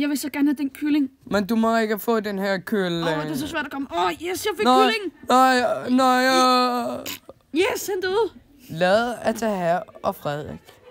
jeg vil så gerne have den kylling. Men du må ikke få den her kylling. Åh, oh, det er så svært at komme. Åh, oh, yes, jeg fik nej, kylling. Nej, nej, nej. Øh. Yes, han døde. Lad at tage her og Frederik.